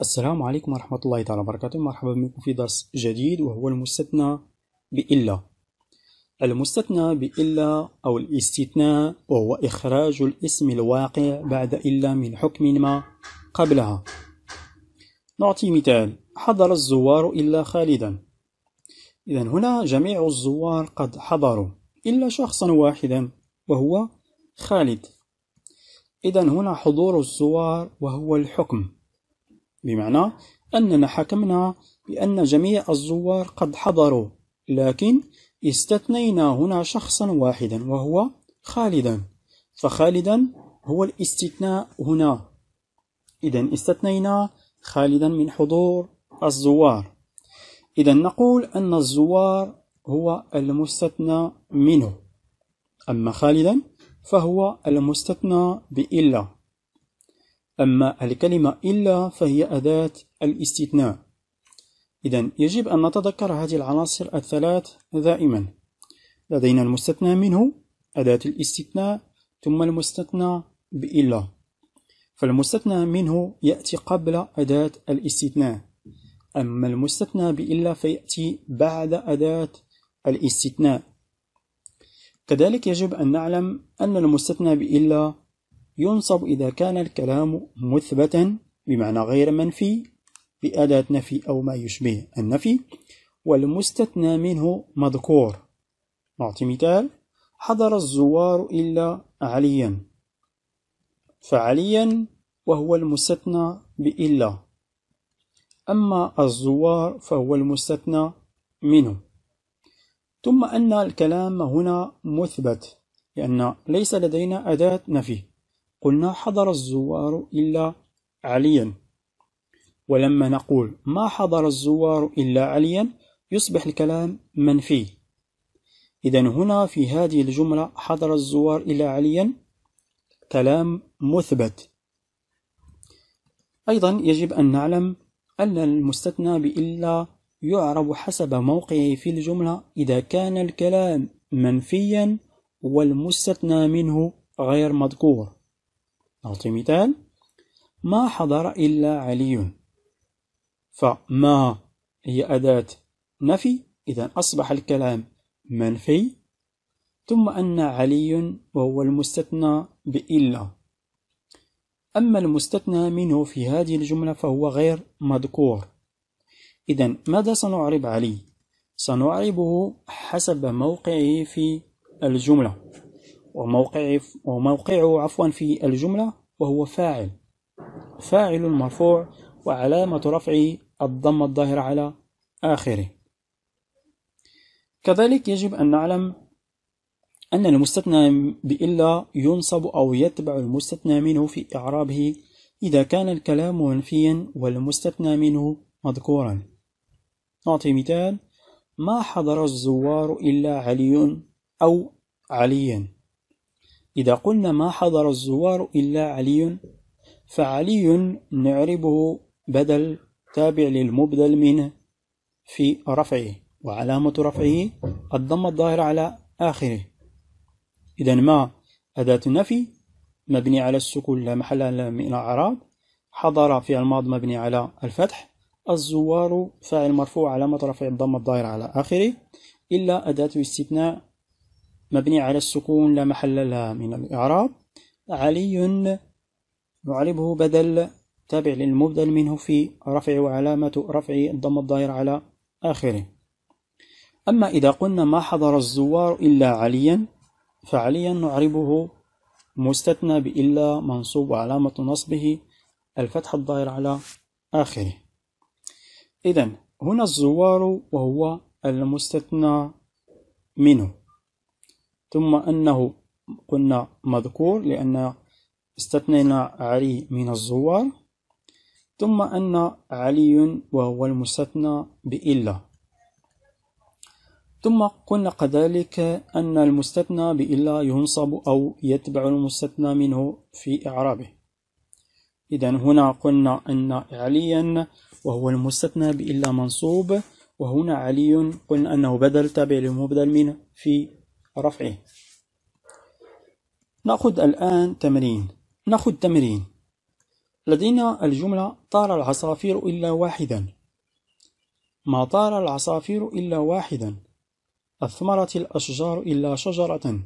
السلام عليكم ورحمة الله تعالى وبركاته مرحبا بكم في درس جديد وهو المستثنى بإلا المستثنى بإلا أو الاستثناء وهو إخراج الاسم الواقع بعد إلا من حكم ما قبلها نعطي مثال حضر الزوار إلا خالدا إذا هنا جميع الزوار قد حضروا إلا شخصا واحدا وهو خالد إذا هنا حضور الزوار وهو الحكم بمعنى أننا حكمنا بأن جميع الزوار قد حضروا لكن استثنينا هنا شخصا واحدا وهو خالدا فخالدا هو الاستثناء هنا إذا استثنينا خالدا من حضور الزوار إذا نقول أن الزوار هو المستثنى منه أما خالدا فهو المستثنى بإلا أما الكلمة إلا فهي أداة الاستثناء إذا يجب أن نتذكر هذه العناصر الثلاث دائما لدينا المستثنى منه أداة الاستثناء ثم المستثنى بإلا فالمستثنى منه يأتي قبل أداة الاستثناء أما المستثنى بإلا فيأتي بعد أداة الاستثناء كذلك يجب أن نعلم أن المستثنى بإلا ينصب إذا كان الكلام مثبتا بمعنى غير منفي بأداة نفي أو ما يشبه النفي والمستثنى منه مذكور نعطي مثال حضر الزوار إلا عليا فعليا وهو المستثنى بإلا أما الزوار فهو المستثنى منه ثم أن الكلام هنا مثبت لأن ليس لدينا أداة نفي قلنا حضر الزوار إلا عليا ولما نقول ما حضر الزوار إلا عليا يصبح الكلام منفي إذا هنا في هذه الجملة حضر الزوار إلا عليا كلام مثبت أيضا يجب أن نعلم أن المستثنى بإلا يعرب حسب موقعه في الجملة إذا كان الكلام منفيا والمستثنى منه غير مذكور نعطي مثال ما حضر إلا علي فما هي أداة نفي إذا أصبح الكلام منفي ثم أن علي وهو المستثنى بإلا أما المستثنى منه في هذه الجملة فهو غير مذكور إذا ماذا سنعرب علي؟ سنعربه حسب موقعه في الجملة وموقعه, وموقعه عفوا في الجملة وهو فاعل فاعل مرفوع وعلامة رفعه الضمة الظاهرة على آخره كذلك يجب أن نعلم أن المستثنى بإلا ينصب أو يتبع المستثنى منه في إعرابه إذا كان الكلام منفيا والمستثنى منه مذكورا نعطي مثال ما حضر الزوار إلا علي أو عليا إذا قلنا ما حضر الزوار إلا علي فعلي نعربه بدل تابع للمبدل منه في رفعه وعلامة رفعه الضمة الظاهرة على آخره إذا ما أداة نفي مبني على السكون لا محل من الأعراب حضر في الماض مبني على الفتح الزوار فاعل مرفوع علامة رفع الضمة الظاهرة على آخره إلا أداة استثناء مبني على السكون لا محل لها من الإعراب علي نعربه بدل تابع للمبدل منه في رفع وعلامة رفع الضم الظاهر على آخره أما إذا قلنا ما حضر الزوار إلا عليا فعليا نعربه مستثنى بإلا منصوب وعلامة نصبه الفتح الظاهر على آخره إذا هنا الزوار وهو المستثنى منه ثم أنه قلنا مذكور لأن استثنينا علي من الزوار ثم أن علي وهو المستثنى بإلا ثم قلنا كذلك أن المستثنى بإلا ينصب أو يتبع المستثنى منه في إعرابه إذا هنا قلنا أن عليا وهو المستثنى بإلا منصوب وهنا علي قلنا أنه بدل تابع للمبدل منه في رفعه نأخذ الآن تمرين نأخذ تمرين لدينا الجملة طار العصافير إلا واحدا ما طار العصافير إلا واحدا أثمرت الأشجار إلا شجرة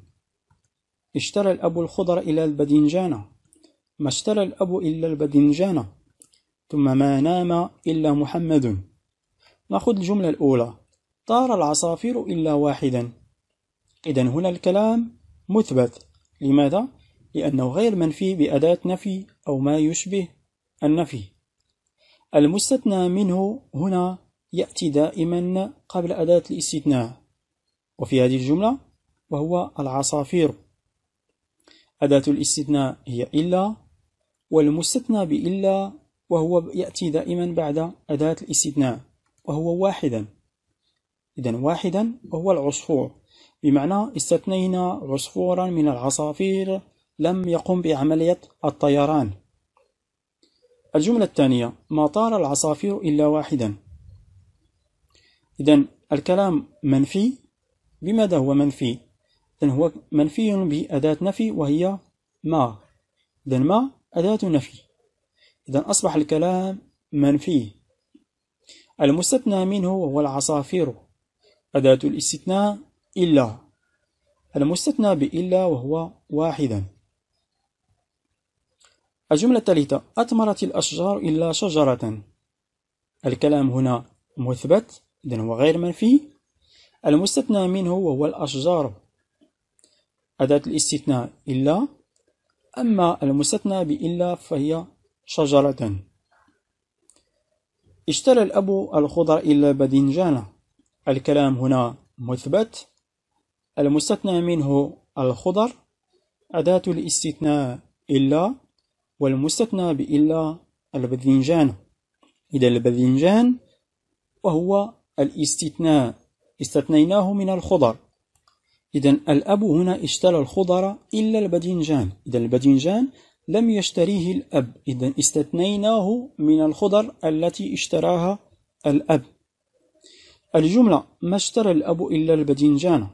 اشترى الأب الخضر إلى البدنجانة ما اشترى الأب إلا البدنجانة ثم ما نام إلا محمد نأخذ الجملة الأولى طار العصافير إلا واحدا إذا هنا الكلام مثبت لماذا؟ لأنه غير منفي بأداة نفي أو ما يشبه النفي المستثنى منه هنا يأتي دائما قبل أداة الاستثناء وفي هذه الجملة وهو العصافير أداة الاستثناء هي إلا والمستثنى بإلا وهو يأتي دائما بعد أداة الاستثناء وهو واحدا إذا واحدا وهو العصفور بمعنى استثنينا عصفورا من العصافير لم يقم بعملية الطيران الجملة الثانية ما طار العصافير إلا واحدا إذا الكلام منفي بماذا هو منفي؟ إذا هو منفي بأداة نفي وهي ما إذا ما أداة نفي إذا أصبح الكلام منفي المستثنى منه هو العصافير أداة الاستثناء إلا المستثنى بإلا وهو واحدا الجملة الثالثة أثمرت الأشجار إلا شجرة الكلام هنا مثبت إذن هو غير منفي المستثنى منه وهو الأشجار أداة الاستثناء إلا أما المستثنى بإلا فهي شجرة اشترى الأب الخضر إلا باذنجانة الكلام هنا مثبت المستثنى منه الخضر أداة الاستثناء إلا والمستثنى بإلا الباذنجان إذا الباذنجان وهو الاستثناء استثنيناه من الخضر إذا الأب هنا اشترى الخضر إلا الباذنجان إذا الباذنجان لم يشتريه الأب إذا استثنيناه من الخضر التي اشتراها الأب الجملة ما اشترى الأب إلا الباذنجان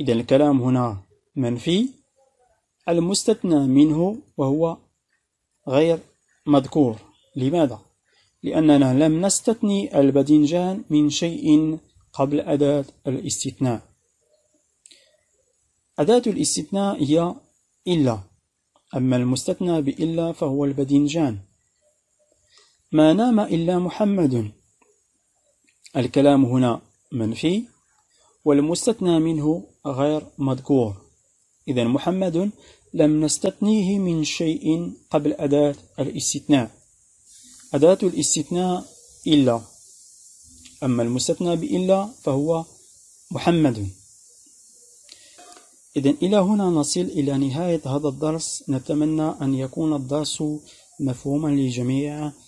إذا الكلام هنا منفي المستثنى منه وهو غير مذكور لماذا؟ لأننا لم نستثني الباذنجان من شيء قبل أداة الاستثناء أداة الاستثناء هي إلا أما المستثنى بإلا فهو الباذنجان ما نام إلا محمد الكلام هنا منفي والمستثنى منه غير مذكور إذا محمد لم نستثنيه من شيء قبل أداة الاستثناء أداة الاستثناء إلا أما المستثنى بإلا فهو محمد إذا إلى هنا نصل إلى نهاية هذا الدرس نتمنى أن يكون الدرس مفهوما لجميع